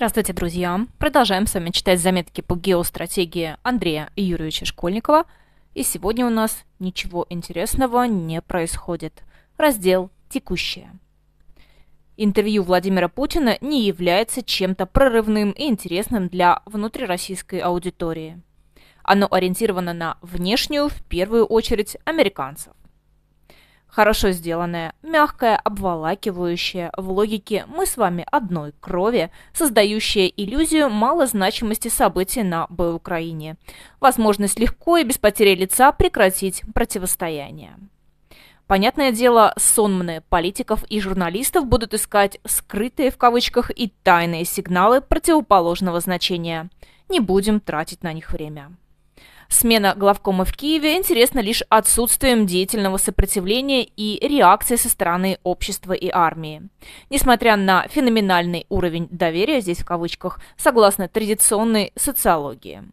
Здравствуйте, друзья! Продолжаем с вами читать заметки по геостратегии Андрея Юрьевича Школьникова. И сегодня у нас ничего интересного не происходит. Раздел «Текущее». Интервью Владимира Путина не является чем-то прорывным и интересным для внутрироссийской аудитории. Оно ориентировано на внешнюю, в первую очередь, американцев. Хорошо сделанное, мягкое, обволакивающее, в логике «мы с вами одной крови», создающее иллюзию малозначимости событий на Б-Украине. Возможность легко и без потери лица прекратить противостояние. Понятное дело, сонмные политиков и журналистов будут искать «скрытые» в кавычках и тайные сигналы противоположного значения. Не будем тратить на них время. Смена главкома в Киеве интересна лишь отсутствием деятельного сопротивления и реакции со стороны общества и армии. Несмотря на феноменальный уровень доверия, здесь в кавычках, согласно традиционной социологии.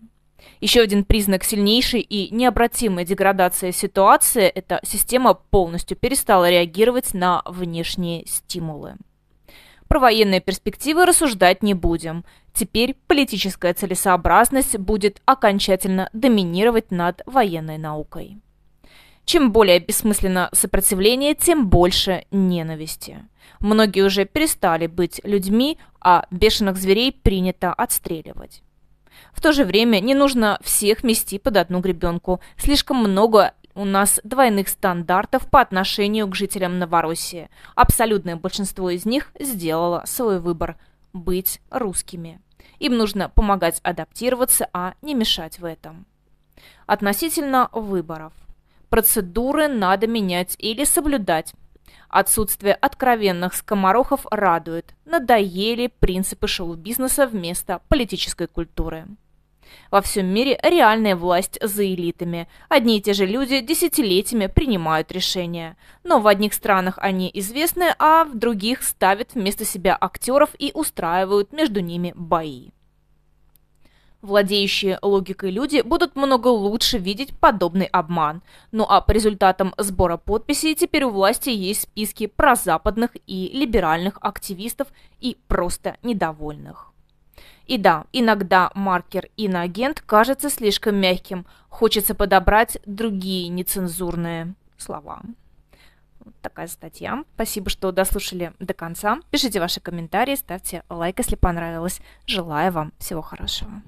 Еще один признак сильнейшей и необратимой деградации ситуации – это система полностью перестала реагировать на внешние стимулы. Про военные перспективы рассуждать не будем. Теперь политическая целесообразность будет окончательно доминировать над военной наукой. Чем более бессмысленно сопротивление, тем больше ненависти. Многие уже перестали быть людьми, а бешеных зверей принято отстреливать. В то же время не нужно всех мести под одну гребенку. Слишком много у нас двойных стандартов по отношению к жителям Новороссии. Абсолютное большинство из них сделало свой выбор – быть русскими. Им нужно помогать адаптироваться, а не мешать в этом. Относительно выборов. Процедуры надо менять или соблюдать. Отсутствие откровенных скоморохов радует. Надоели принципы шоу-бизнеса вместо политической культуры. Во всем мире реальная власть за элитами. Одни и те же люди десятилетиями принимают решения. Но в одних странах они известны, а в других ставят вместо себя актеров и устраивают между ними бои. Владеющие логикой люди будут много лучше видеть подобный обман. Ну а по результатам сбора подписей теперь у власти есть списки прозападных и либеральных активистов и просто недовольных. И да, иногда маркер иноагент кажется слишком мягким. Хочется подобрать другие нецензурные слова. Вот такая статья. Спасибо, что дослушали до конца. Пишите ваши комментарии, ставьте лайк, если понравилось. Желаю вам всего хорошего.